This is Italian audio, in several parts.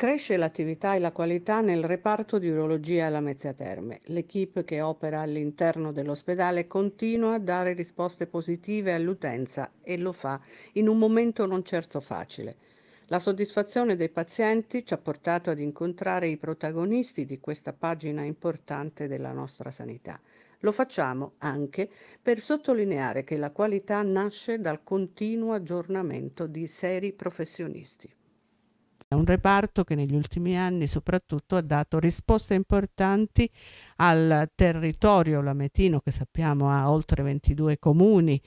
Cresce l'attività e la qualità nel reparto di urologia alla Mezzia Terme. L'equipe che opera all'interno dell'ospedale continua a dare risposte positive all'utenza e lo fa in un momento non certo facile. La soddisfazione dei pazienti ci ha portato ad incontrare i protagonisti di questa pagina importante della nostra sanità. Lo facciamo anche per sottolineare che la qualità nasce dal continuo aggiornamento di seri professionisti. È un reparto che negli ultimi anni soprattutto ha dato risposte importanti al territorio lametino che sappiamo ha oltre 22 comuni,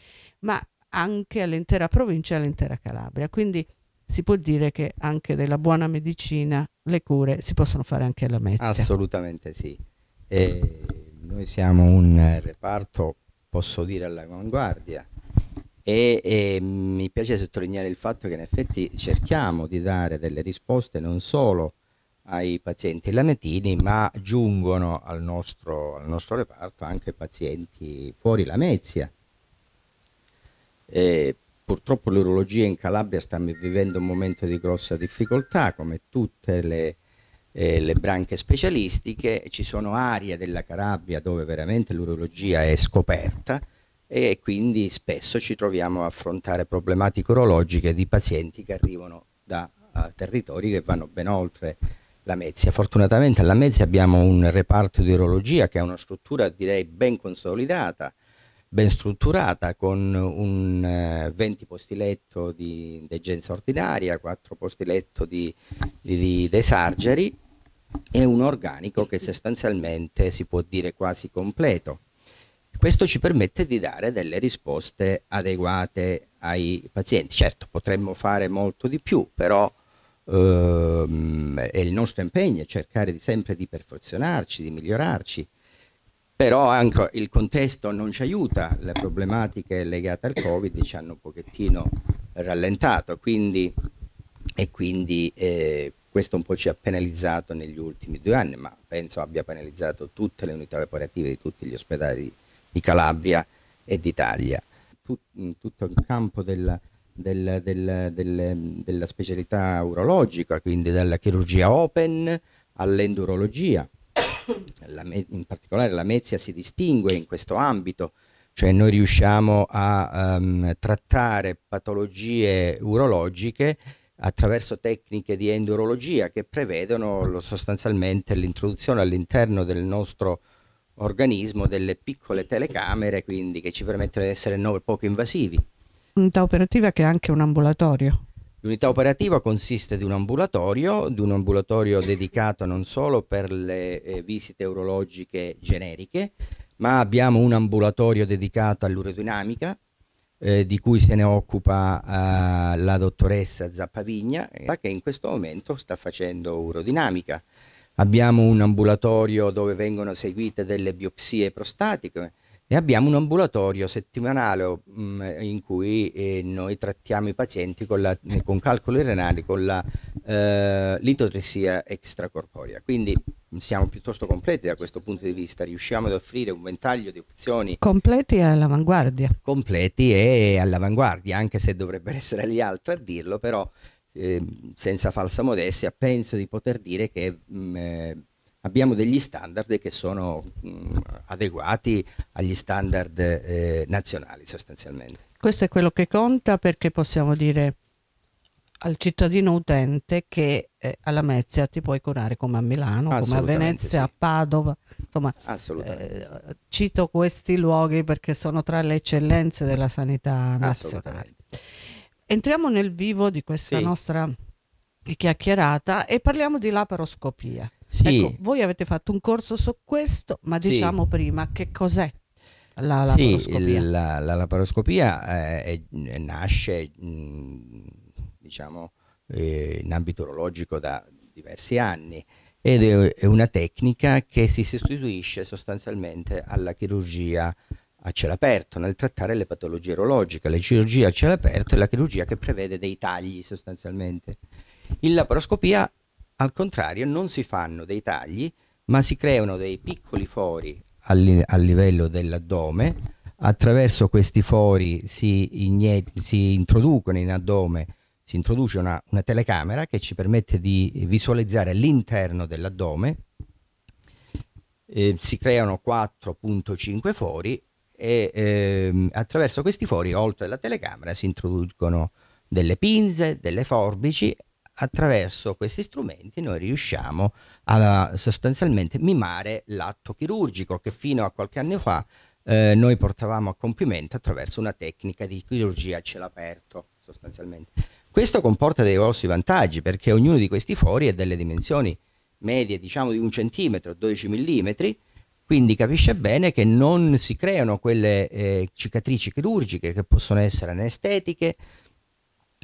ma anche all'intera provincia e all'intera Calabria. Quindi si può dire che anche della buona medicina le cure si possono fare anche alla Mezia. Assolutamente sì. E noi siamo un reparto, posso dire, all'avanguardia e, e, mi piace sottolineare il fatto che in effetti cerchiamo di dare delle risposte non solo ai pazienti lametini, ma giungono al nostro, al nostro reparto anche pazienti fuori Lamezia. E purtroppo l'urologia in Calabria sta vivendo un momento di grossa difficoltà, come tutte le, eh, le branche specialistiche, ci sono aree della Calabria dove veramente l'urologia è scoperta, e quindi spesso ci troviamo a affrontare problematiche urologiche di pazienti che arrivano da uh, territori che vanno ben oltre la Mezia. Fortunatamente alla Mezia abbiamo un reparto di urologia che è una struttura direi ben consolidata, ben strutturata con un uh, eh, 20 posti letto di degenza ordinaria, 4 posti letto di, di, di desargeri e un organico che sostanzialmente si può dire quasi completo. Questo ci permette di dare delle risposte adeguate ai pazienti. Certo, potremmo fare molto di più, però ehm, è il nostro impegno cercare di sempre di perfezionarci, di migliorarci. Però anche il contesto non ci aiuta, le problematiche legate al Covid ci hanno un pochettino rallentato, quindi, e quindi eh, questo un po' ci ha penalizzato negli ultimi due anni, ma penso abbia penalizzato tutte le unità operative di tutti gli ospedali di Calabria e d'Italia. Tut, mm, tutto il campo della, della, della, della, specialità urologica, quindi dalla chirurgia open all'endurologia. La, in particolare la Mezia si distingue in questo ambito, cioè noi riusciamo a um, trattare patologie urologiche attraverso tecniche di endurologia che prevedono lo, sostanzialmente l'introduzione all'interno del nostro organismo delle piccole telecamere, quindi che ci permettono di essere noi poco invasivi. Unità operativa che è anche un ambulatorio. L'unità operativa consiste di un ambulatorio, di un ambulatorio dedicato non solo per le eh, visite urologiche generiche, ma abbiamo un ambulatorio dedicato all'urodinamica, eh, di cui se ne occupa eh, la dottoressa Zappavigna, eh, che in questo momento sta facendo urodinamica abbiamo un ambulatorio dove vengono eseguite delle biopsie prostatiche e abbiamo un ambulatorio settimanale mh, mm, in cui eh, noi trattiamo i pazienti con, la, con calcoli renali, con la eh, litotressia extracorporea. Quindi mm, siamo piuttosto completi da questo punto di vista, riusciamo ad offrire un ventaglio di opzioni. Completi e all'avanguardia. Completi e all'avanguardia, anche se dovrebbero essere gli altri a dirlo, però Ehm, senza falsa modestia, penso di poter dire che mh, mm, eh, abbiamo degli standard che sono mh, mm, adeguati agli standard eh, nazionali sostanzialmente. Questo è quello che conta perché possiamo dire al cittadino utente che eh, alla Mezia ti puoi curare come a Milano, come a Venezia, sì. a Padova, insomma eh, cito questi luoghi perché sono tra le eccellenze della sanità nazionale entriamo nel vivo di questa sì. nostra chiacchierata e parliamo di laparoscopia. Sì. Ecco, voi avete fatto un corso su questo, ma diciamo sì. prima che cos'è la laparoscopia. Sì, la, la laparoscopia eh, è, nasce, mh, diciamo, eh, in ambito urologico da diversi anni ed è, è una tecnica che si sostituisce sostanzialmente alla chirurgia a cielo aperto nel trattare le patologie urologiche. La chirurgia a cielo aperto è la chirurgia che prevede dei tagli sostanzialmente. In laparoscopia, al contrario, non si fanno dei tagli, ma si creano dei piccoli fori a, li a livello dell'addome. Attraverso questi fori si, si, introducono in addome, si introduce una, una telecamera che ci permette di visualizzare l'interno dell'addome. Eh, si creano 4.5 fori e eh, attraverso questi fori, oltre alla telecamera, si introducono delle pinze, delle forbici. Attraverso questi strumenti noi riusciamo a sostanzialmente mimare l'atto chirurgico che fino a qualche anno fa eh, noi portavamo a compimento attraverso una tecnica di chirurgia a cielo aperto sostanzialmente. Questo comporta dei grossi vantaggi perché ognuno di questi fori ha delle dimensioni medie diciamo di un centimetro, 12 millimetri, quindi capisce bene che non si creano quelle eh, cicatrici chirurgiche che possono essere anestetiche,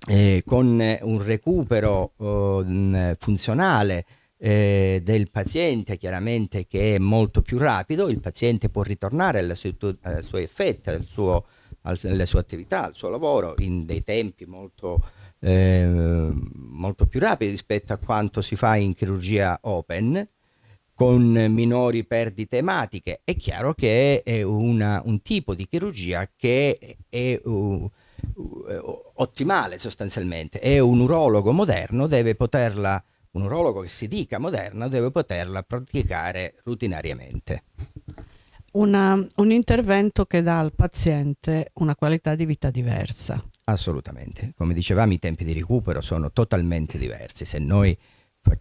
eh, con eh, un recupero eh, funzionale eh, del paziente chiaramente che è molto più rapido, il paziente può ritornare alla sua, alla sua effetta, al suo, alla sua attività, al suo lavoro in dei tempi molto, eh, molto più rapidi rispetto a quanto si fa in chirurgia open con minori perdite ematiche. È chiaro che è una, un tipo di chirurgia che è uh, uh, ottimale sostanzialmente È un urologo moderno deve poterla, un urologo che si dica moderno deve poterla praticare rutinariamente. Una, uh, un intervento che dà al paziente una qualità di vita diversa. Assolutamente, come dicevamo i tempi di recupero sono totalmente diversi, se noi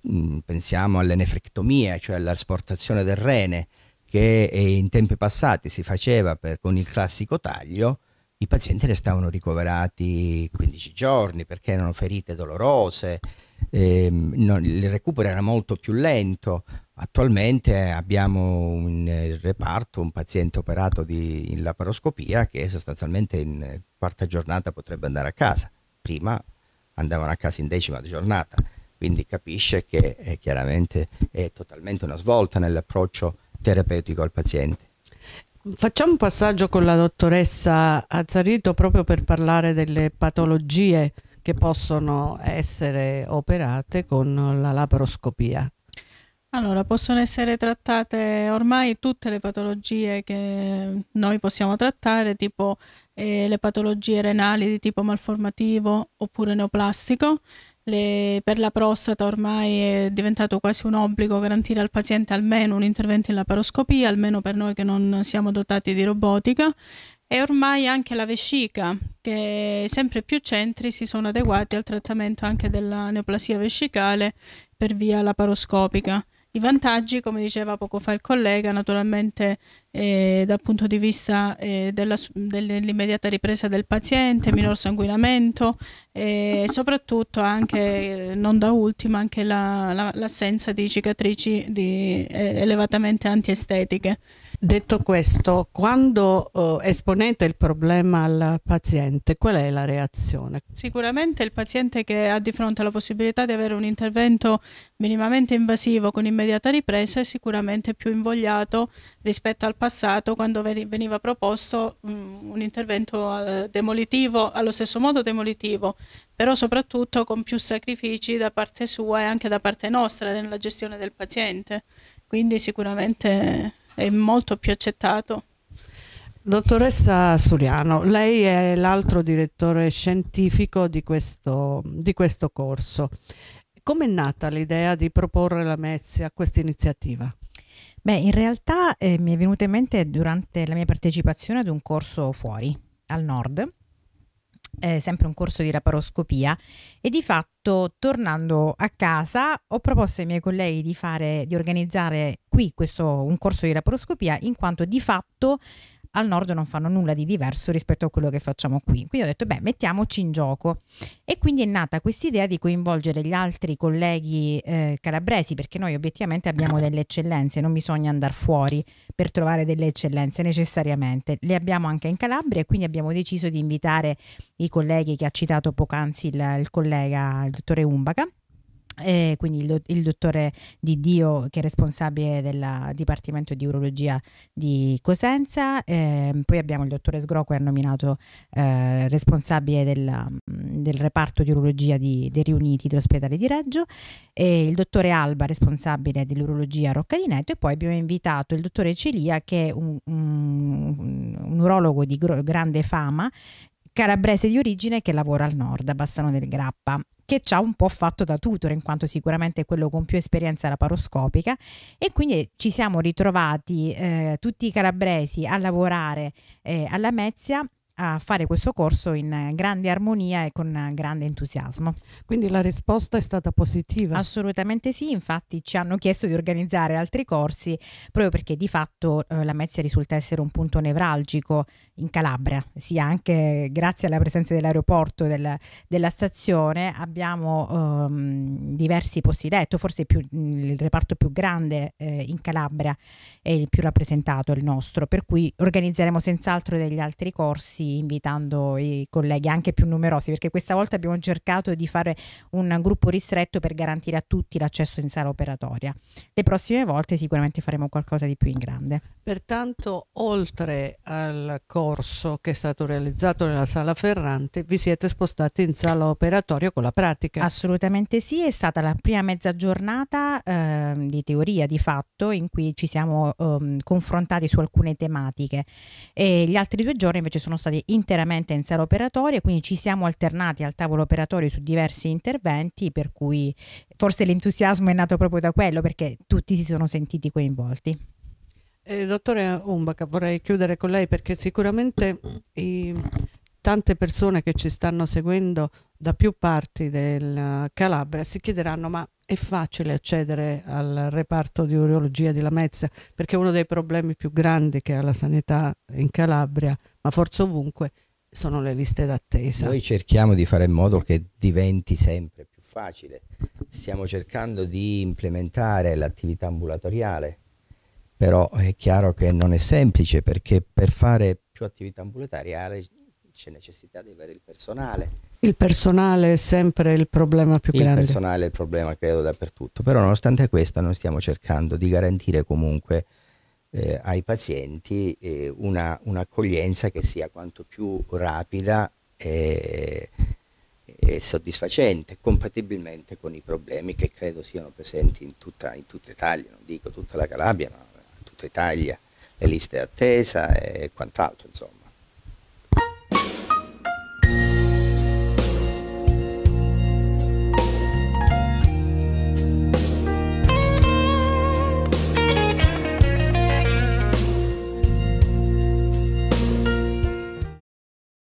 Mm, pensiamo alle nefrectomie, cioè all'asportazione del rene, che in tempi passati si faceva per, con il classico taglio, i pazienti restavano ricoverati 15 giorni perché erano ferite dolorose, ehm, non, il recupero era molto più lento. Attualmente abbiamo in reparto un paziente operato di, in laparoscopia che sostanzialmente in quarta giornata potrebbe andare a casa, prima andavano a casa in decima giornata quindi capisce che è eh, chiaramente è totalmente una svolta nell'approccio terapeutico al paziente. Facciamo un passaggio con la dottoressa Azzarito proprio per parlare delle patologie che possono essere operate con la laparoscopia. Allora, possono essere trattate ormai tutte le patologie che noi possiamo trattare, tipo eh, le patologie renali di tipo malformativo oppure neoplastico, le, per la prostata ormai è diventato quasi un obbligo garantire al paziente almeno un intervento in laparoscopia, almeno per noi che non siamo dotati di robotica. E ormai anche la vescica, che sempre più centri si sono adeguati al trattamento anche della neoplasia vescicale per via laparoscopica. I vantaggi, come diceva poco fa il collega, naturalmente eh, dal punto di vista eh, dell'immediata ripresa del paziente, minor sanguinamento e eh, soprattutto anche, eh, non da ultimo, anche l'assenza la, la, di cicatrici di, eh, elevatamente antiestetiche detto questo, quando eh, esponete il problema al paziente, qual è la reazione? Sicuramente il paziente che ha di fronte la possibilità di avere un intervento minimamente invasivo con immediata ripresa è sicuramente più invogliato rispetto al passato quando veniva proposto mh, mm, un intervento eh, demolitivo, allo stesso modo demolitivo, però soprattutto con più sacrifici da parte sua e anche da parte nostra nella gestione del paziente. Quindi sicuramente è molto più accettato. Dottoressa Suriano, lei è l'altro direttore scientifico di questo, di questo corso. Com'è nata l'idea di proporre la MESSI a questa iniziativa? Beh, in realtà eh, mi è venuta in mente durante la mia partecipazione ad un corso fuori, al nord, eh, sempre un corso di laparoscopia e di fatto tornando a casa ho proposto ai miei colleghi di, fare, di organizzare qui questo, un corso di laparoscopia in quanto di fatto al nord non fanno nulla di diverso rispetto a quello che facciamo qui. Quindi ho detto, beh, mettiamoci in gioco. E quindi è nata questa idea di coinvolgere gli altri colleghi eh, calabresi, perché noi obiettivamente abbiamo delle eccellenze, non bisogna andare fuori per trovare delle eccellenze necessariamente. Le abbiamo anche in Calabria e quindi abbiamo deciso di invitare i colleghi che ha citato poc'anzi il, il collega, il dottore Umbaca eh, quindi il, il, dottore Di Dio che è responsabile del Dipartimento di Urologia di Cosenza, eh, poi abbiamo il dottore Sgro che è nominato eh, responsabile della, del, reparto di urologia di, dei riuniti dell'ospedale di Reggio, e il dottore Alba responsabile dell'urologia a Rocca di Neto e poi abbiamo invitato il dottore Celia che è un, un, un urologo di gro- grande fama calabrese di origine che lavora al nord a Bassano del Grappa che ci ha un po' fatto da tutor, in quanto sicuramente è quello con più esperienza laparoscopica e quindi ci siamo ritrovati eh, tutti i calabresi a lavorare eh, alla Mezia a fare questo corso in grande armonia e con grande entusiasmo. Quindi la risposta è stata positiva? Assolutamente sì, infatti ci hanno chiesto di organizzare altri corsi proprio perché di fatto eh, la Mezia risulta essere un punto nevralgico in Calabria, sia anche grazie alla presenza dell'aeroporto, del, della stazione, abbiamo ehm, diversi posti letto, forse più, il reparto più grande eh, in Calabria è il più rappresentato, il nostro, per cui organizzeremo senz'altro degli altri corsi invitando i colleghi anche più numerosi, perché questa volta abbiamo cercato di fare un gruppo ristretto per garantire a tutti l'accesso in sala operatoria. Le prossime volte sicuramente faremo qualcosa di più in grande. Pertanto, oltre al corso che è stato realizzato nella sala Ferrante, vi siete spostati in sala operatoria con la pratica? Assolutamente sì, è stata la prima mezza giornata eh, di teoria di fatto in cui ci siamo eh, confrontati su alcune tematiche e gli altri due giorni invece sono stati stati interamente in sala operatoria, quindi ci siamo alternati al tavolo operatorio su diversi interventi, per cui forse l'entusiasmo è nato proprio da quello, perché tutti si sono sentiti coinvolti. Eh, dottore Umbaca, vorrei chiudere con lei perché sicuramente i, tante persone che ci stanno seguendo da più parti del Calabria si chiederanno ma è facile accedere al reparto di urologia di Lamezia perché uno dei problemi più grandi che ha la sanità in Calabria ma forse ovunque sono le liste d'attesa. Noi cerchiamo di fare in modo che diventi sempre più facile. Stiamo cercando di implementare l'attività ambulatoriale, però è chiaro che non è semplice perché per fare più attività ambulatoriale c'è necessità di avere il personale. Il personale è sempre il problema più il grande. Il personale è il problema, credo, dappertutto. Però nonostante questo noi stiamo cercando di garantire comunque eh, ai pazienti eh, una, un'accoglienza che sia quanto più rapida e, eh, e, soddisfacente, compatibilmente con i problemi che credo siano presenti in tutta, in tutta Italia, non dico tutta la Calabria, ma tutta Italia, le liste d'attesa e quant'altro, insomma.